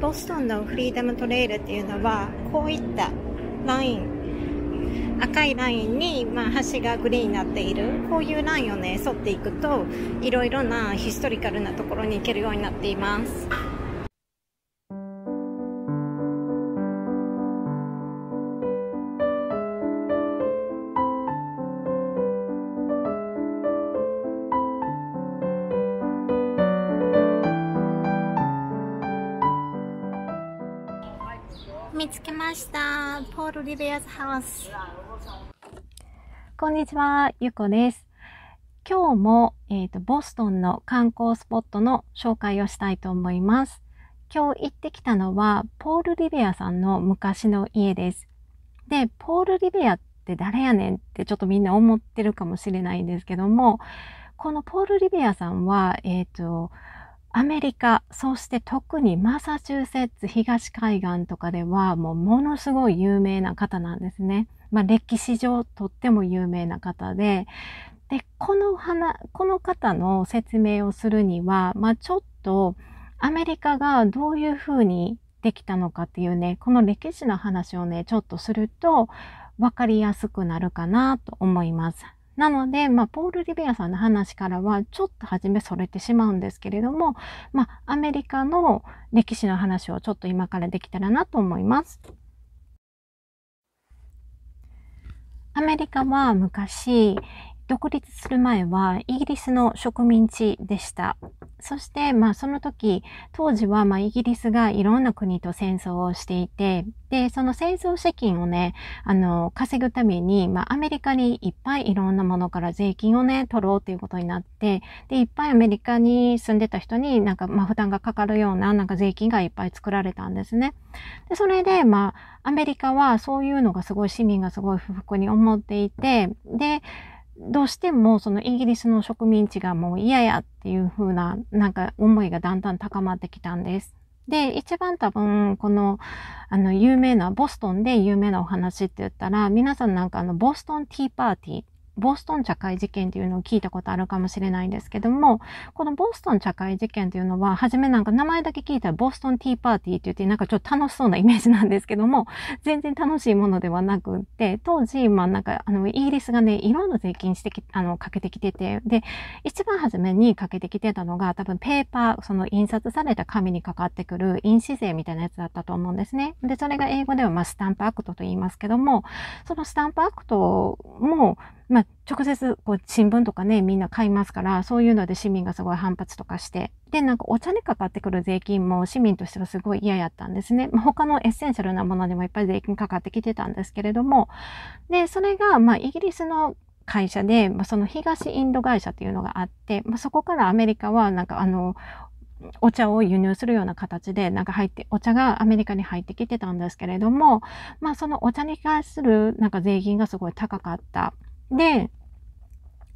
ボストンのフリーダムトレイルっていうのはこういったライン赤いラインに、まあ、橋がグリーンになっているこういうラインをね沿っていくといろいろなヒストリカルなところに行けるようになっています。見つけましたポール・リベアズハウスこんにちは、ゆこです今日も、えーと、とボストンの観光スポットの紹介をしたいと思います今日行ってきたのはポール・リベアさんの昔の家ですで、ポール・リベアって誰やねんってちょっとみんな思ってるかもしれないんですけどもこのポール・リベアさんは、えっ、ー、とアメリカ、そして特にマサチューセッツ東海岸とかではもうものすごい有名な方なんですね。まあ、歴史上とっても有名な方で、で、この花、この方の説明をするには、まあ、ちょっとアメリカがどういうふうにできたのかっていうね、この歴史の話をね、ちょっとすると分かりやすくなるかなと思います。なので、まあ、ポール・リベアさんの話からはちょっと初めそれてしまうんですけれども、まあ、アメリカの歴史の話をちょっと今からできたらなと思います。アメリカは昔、独立する前はイギリスの植民地でした。そして、まあその時、当時はまあイギリスがいろんな国と戦争をしていて、で、その戦争資金をね、あの、稼ぐために、まあアメリカにいっぱいいろんなものから税金をね、取ろうということになって、で、いっぱいアメリカに住んでた人になんか、まあ負担がかかるような、なんか税金がいっぱい作られたんですね。で、それで、まあ、アメリカはそういうのがすごい市民がすごい不服に思っていて、で、どうしてもそのイギリスの植民地がもう嫌やっていう風ななんか思いがだんだん高まってきたんです。で、一番多分、この、あの、有名な、ボストンで有名なお話って言ったら、皆さんなんかあの、ボストンティーパーティーボストン茶会事件っていうのを聞いたことあるかもしれないんですけども、このボストン茶会事件っていうのは、はじめなんか名前だけ聞いたらボストンティーパーティーって言って、なんかちょっと楽しそうなイメージなんですけども、全然楽しいものではなくって、当時、まあなんか、あの、イギリスがね、いろんな税金してき、あの、かけてきてて、で、一番初めにかけてきてたのが、多分ペーパー、その印刷された紙にかかってくる印紙税みたいなやつだったと思うんですね。で、それが英語ではまあスタンプアクトと言いますけども、そのスタンプアクトも、まあ、直接、こう、新聞とかね、みんな買いますから、そういうので市民がすごい反発とかして、で、なんかお茶にかかってくる税金も市民としてはすごい嫌やったんですね。まあ、他のエッセンシャルなものにもいっぱい税金かかってきてたんですけれども、で、それが、まあ、イギリスの会社で、まあ、その東インド会社っていうのがあって、まあ、そこからアメリカは、なんかあの、お茶を輸入するような形で、なんか入って、お茶がアメリカに入ってきてたんですけれども、まあそのお茶に関するなんか税金がすごい高かった。で、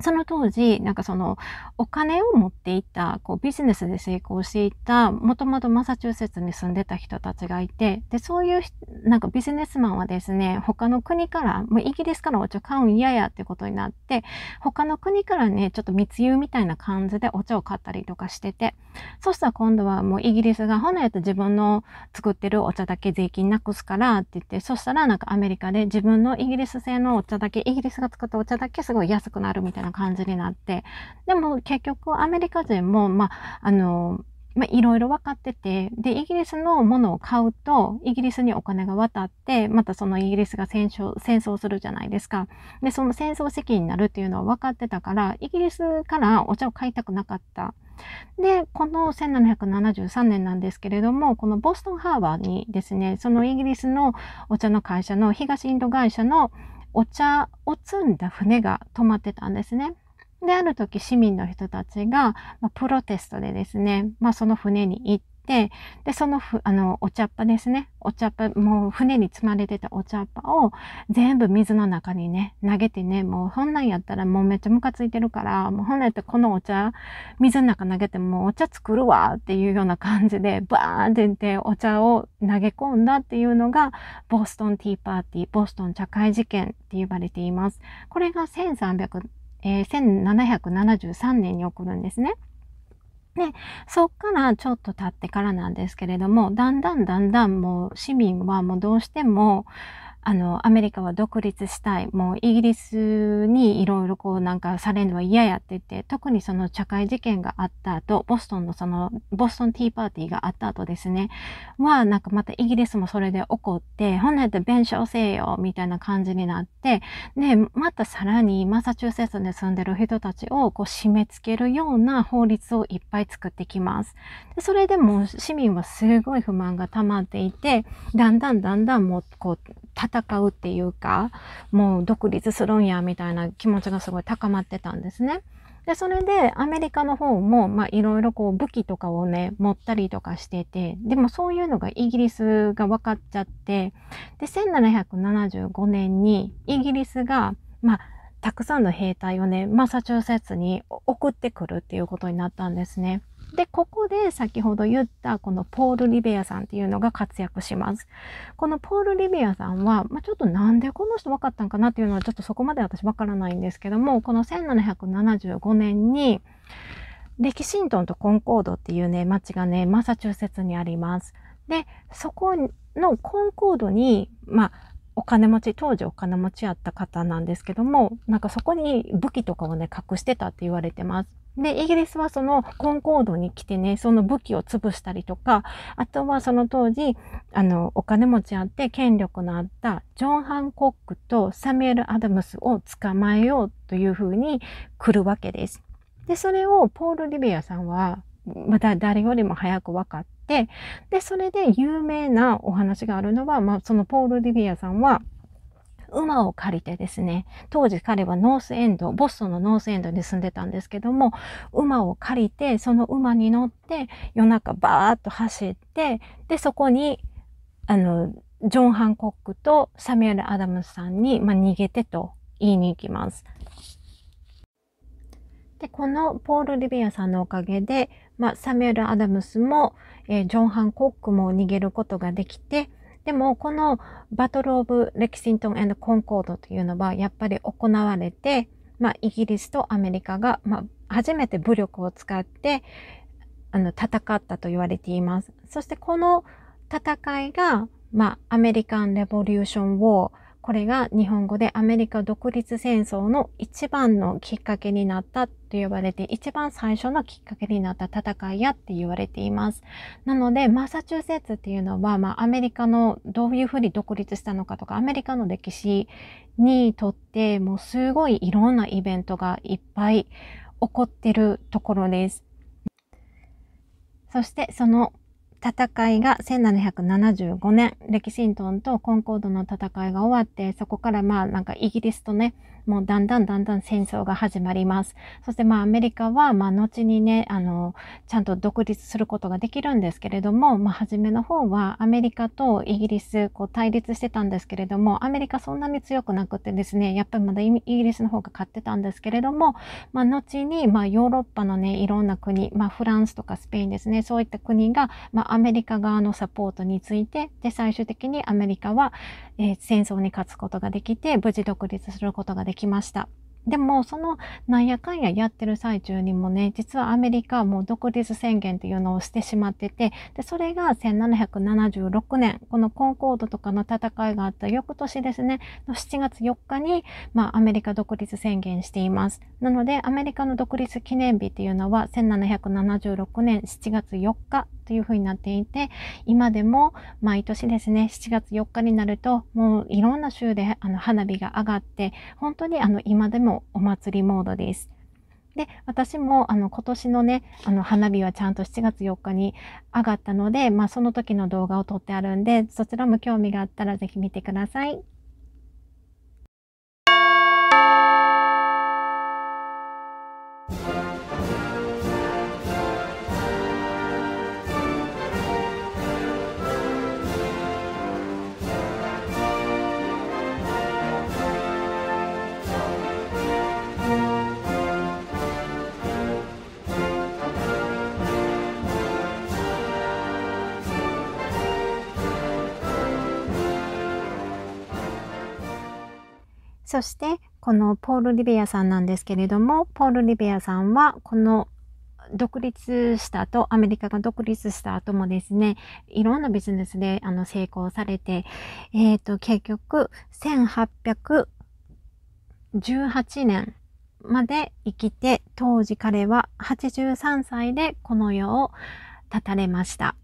その当時、なんかそのお金を持っていた、こうビジネスで成功していた、もともとマサチューセッツに住んでた人たちがいて、で、そういうなんかビジネスマンはですね、他の国から、もうイギリスからお茶買うん嫌やってことになって、他の国からね、ちょっと密輸みたいな感じでお茶を買ったりとかしてて、そしたら今度はもうイギリスが、ほなやと自分の作ってるお茶だけ税金なくすからって言って、そしたらなんかアメリカで自分のイギリス製のお茶だけ、イギリスが作ったお茶だけすごい安くなるみたいなな感じになって、でも結局アメリカ人も、まあ、あの、まあ、いろいろ分かってて、で、イギリスのものを買うと、イギリスにお金が渡って、またそのイギリスが戦争、戦争するじゃないですか。で、その戦争責任になるっていうのは分かってたから、イギリスからお茶を買いたくなかった。で、この1773年なんですけれども、このボストンハーバーにですね、そのイギリスのお茶の会社の東インド会社のお茶を積んだ船が止まってたんですね。で、ある時市民の人たちが、まあ、プロテストでですね、まあその船に行って、で、そのふ、あの、お茶っ葉ですね。お茶っ葉、もう船に積まれてたお茶っ葉を全部水の中にね、投げてね、もう本来やったらもうめっちゃムカついてるから、もう本来ったらこのお茶、水の中投げてもうお茶作るわっていうような感じで、バーンって言ってお茶を投げ込んだっていうのが、ボストンティーパーティー、ボストン茶会事件って呼ばれています。これが1300、えー、1773年に起こるんですね。で、そっからちょっと経ってからなんですけれども、だんだんだんだんもう市民はもうどうしても、あの、アメリカは独立したい。もうイギリスにいろいろこうなんかされるのは嫌やって言って、特にその社会事件があった後、ボストンのその、ボストンティーパーティーがあった後ですね、はなんかまたイギリスもそれで怒って、来だったら弁償せよみたいな感じになって、で、またさらにマサチューセッツに住んでる人たちをこう締め付けるような法律をいっぱい作ってきます。でそれでも市民はすごい不満が溜まっていて、だんだんだんだんもうこう、叩戦うっていうか、もう独立するんやみたいな気持ちがすごい高まってたんですね。で、それでアメリカの方も、まあいろいろこう武器とかをね、持ったりとかしてて、でもそういうのがイギリスが分かっちゃって、で、1775年にイギリスが、まあ、たくさんの兵隊をね、マサチューセッツに送ってくるっていうことになったんですね。で、ここで先ほど言ったこのポール・リベアさんっていうのが活躍します。このポール・リベアさんは、まあ、ちょっとなんでこの人分かったんかなっていうのはちょっとそこまで私わからないんですけども、この1775年に、レキシントンとコンコードっていうね、町がね、マサチューセッツにあります。で、そこのコンコードに、まあ、お金持ち、当時お金持ちやった方なんですけども、なんかそこに武器とかをね、隠してたって言われてます。で、イギリスはそのコンコードに来てね、その武器を潰したりとか、あとはその当時、あの、お金持ちあって権力のあったジョン・ハンコックとサミュエル・アダムスを捕まえようというふうに来るわけです。で、それをポール・リビアさんは、また誰よりも早く分かって、で、それで有名なお話があるのは、まあ、そのポール・リビアさんは、馬を借りてですね、当時彼はノースエンド、ボストンのノースエンドに住んでたんですけども、馬を借りて、その馬に乗って、夜中バーっと走って、で、そこに、あの、ジョン・ハンコックとサミュエル・アダムスさんに、まあ、逃げてと言いに行きます。で、このポール・リビアさんのおかげで、まあ、サミュエル・アダムスも、えー、ジョン・ハン・コックも逃げることができて、でも、このバトル・オブ・レキシントンコンコードというのは、やっぱり行われて、まあ、イギリスとアメリカが、まあ、初めて武力を使って、あの、戦ったと言われています。そして、この戦いが、まあ、アメリカン・レボリューション・ウォー、これが日本語でアメリカ独立戦争の一番のきっかけになったと言われて、一番最初のきっかけになった戦いやって言われています。なので、マサチューセッツっていうのは、まあ、アメリカのどういうふうに独立したのかとか、アメリカの歴史にとって、もうすごいいろんなイベントがいっぱい起こってるところです。そして、その戦いが1775年、歴史ントンとコンコードの戦いが終わって、そこからまあなんかイギリスとね、もうだんだんだんだん戦争が始まります。そしてまあアメリカはまあ後にね、あの、ちゃんと独立することができるんですけれども、まあ初めの方はアメリカとイギリスこう対立してたんですけれども、アメリカそんなに強くなくてですね、やっぱりまだイギリスの方が勝ってたんですけれども、まあ後にまあヨーロッパのね、いろんな国、まあフランスとかスペインですね、そういった国がまあアメリカ側のサポートについて、で最終的にアメリカはえー、戦争に勝つことができて、無事独立することができました。でもそのなんやかんややってる最中にもね実はアメリカはもう独立宣言というのをしてしまっててでそれが1776年このコンコードとかの戦いがあった翌年ですねの7月4日に、まあ、アメリカ独立宣言していますなのでアメリカの独立記念日っていうのは1776年7月4日というふうになっていて今でも毎年ですね7月4日になるともういろんな州であの花火が上がって本当にあの今でもお祭りモードです。で、私もあの今年のね、あの花火はちゃんと7月4日に上がったので、まあその時の動画を撮ってあるんで、そちらも興味があったら是非見てください。そしてこのポール・リベアさんなんですけれどもポール・リベアさんはこの独立した後アメリカが独立した後もですねいろんなビジネスであの成功されて、えーと、結局1818年まで生きて当時彼は83歳でこの世を絶たれました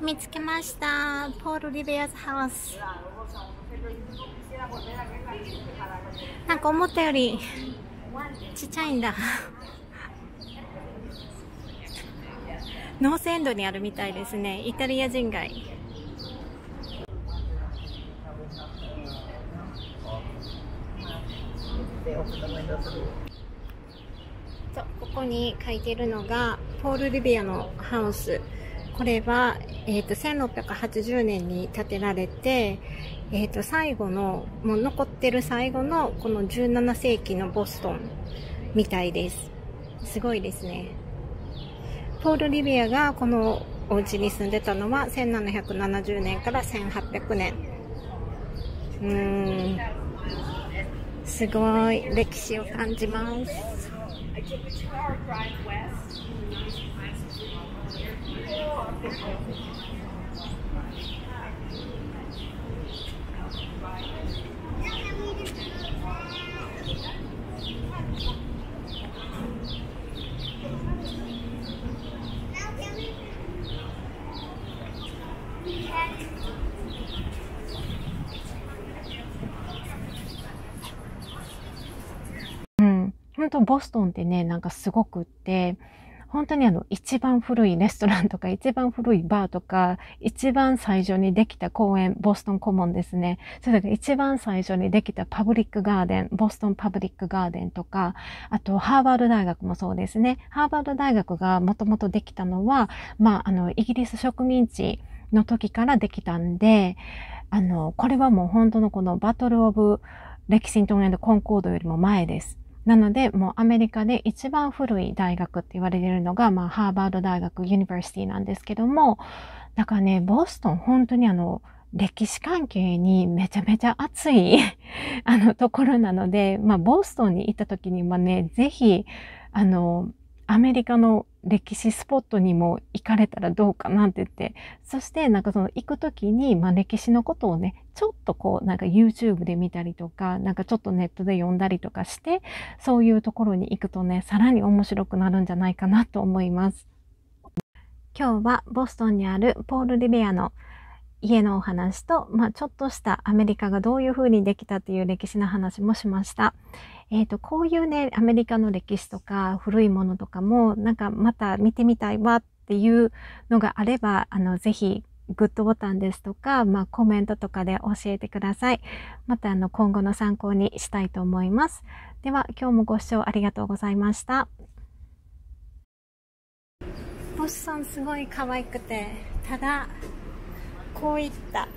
見つけましたポール・リベアズ・ハウスなんか思ったよりちっちゃいんだノースエンドにあるみたいですねイタリア人街ここに書いてるのがポール・リビアのハウスこれは、えーと、1680年に建てられて、えーと、と最後のもう残ってる最後のこの17世紀のボストンみたいですすごいですねポール・リビアがこのお家に住んでたのは1770年から1800年うーんすごい歴史を感じますうん、んと、ボストンってねなんかすごくって本当にあの一番古いレストランとか 一番古いバーとか一番最初にできた公園ボストンコモンですねそれから一番最初にできたパブリックガーデンボストンパブリックガーデンとかあとハーバード大学もそうですねハーバード大学がもともとできたのは、まあ、あのイギリス植民地の時からできたんであのこれはもう本当のこのバトル・オブ・レキシントンコンコードよりも前です。なので、もうアメリカで一番古い大学って言われているのが、まあ、ハーバード大学、ユニバーシティなんですけども、だからね、ボストン、本当にあの、歴史関係にめちゃめちゃ熱い あの、ところなので、まあ、ボストンに行った時にはね、ぜひ、あの、アメリカの歴史スポットにも行かれたらどうかなって言って、そしてなんかその行く時に、まあ、歴史のことをね、ちょっとこうなんか YouTube で見たりとか、なんかちょっとネットで読んだりとかして、そういうところに行くとね、さらに面白くなるんじゃないかなと思います。今日はボストンにあるポール・リベアの家のお話と、まあ、ちょっとしたアメリカがどういうふうにできたという歴史の話もしました。えっ、ー、と、こういうね、アメリカの歴史とか古いものとかも、なんかまた見てみたいわっていうのがあれば、あの、ぜひ、グッドボタンですとか、まあ、コメントとかで教えてください。また、あの、今後の参考にしたいと思います。では、今日もご視聴ありがとうございました。ボスさんすごい可愛くて、ただ、こういった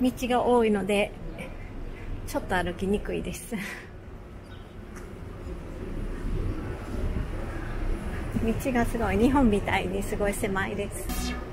道が多いので、ちょっと歩きにくいです。道がすごい日本みたいにすごい狭いです